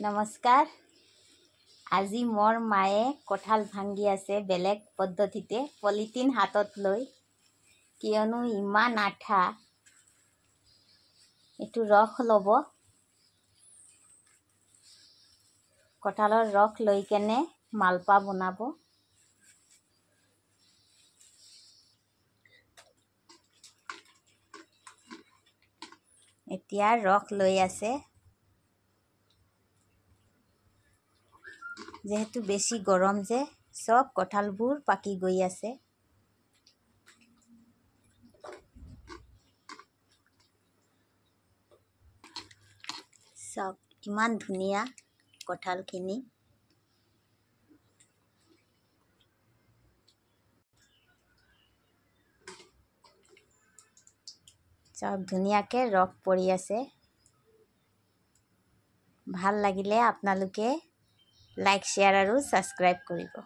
নমস্কাৰ আজি মোৰ মায়ে কঁঠাল ভাঙি আছে বেলেগ পদ্ধতিতে পলিথিন হাতত লৈ কিয়নো ইমান আঠা এইটো ৰস ল'ব কঁঠালৰ ৰস লৈ কেনে মালপা বনাব এতিয়া ৰস লৈ আছে যেহেতু বেছি গৰম যে সব কঁঠালবোৰ পাকি গৈ আছে চাওক ইমান ধুনীয়া কঁঠালখিনি চব ধুনীয়াকৈ ৰস পৰি আছে ভাল লাগিলে আপোনালোকে लाइक शेयर और सब्सक्राइब कर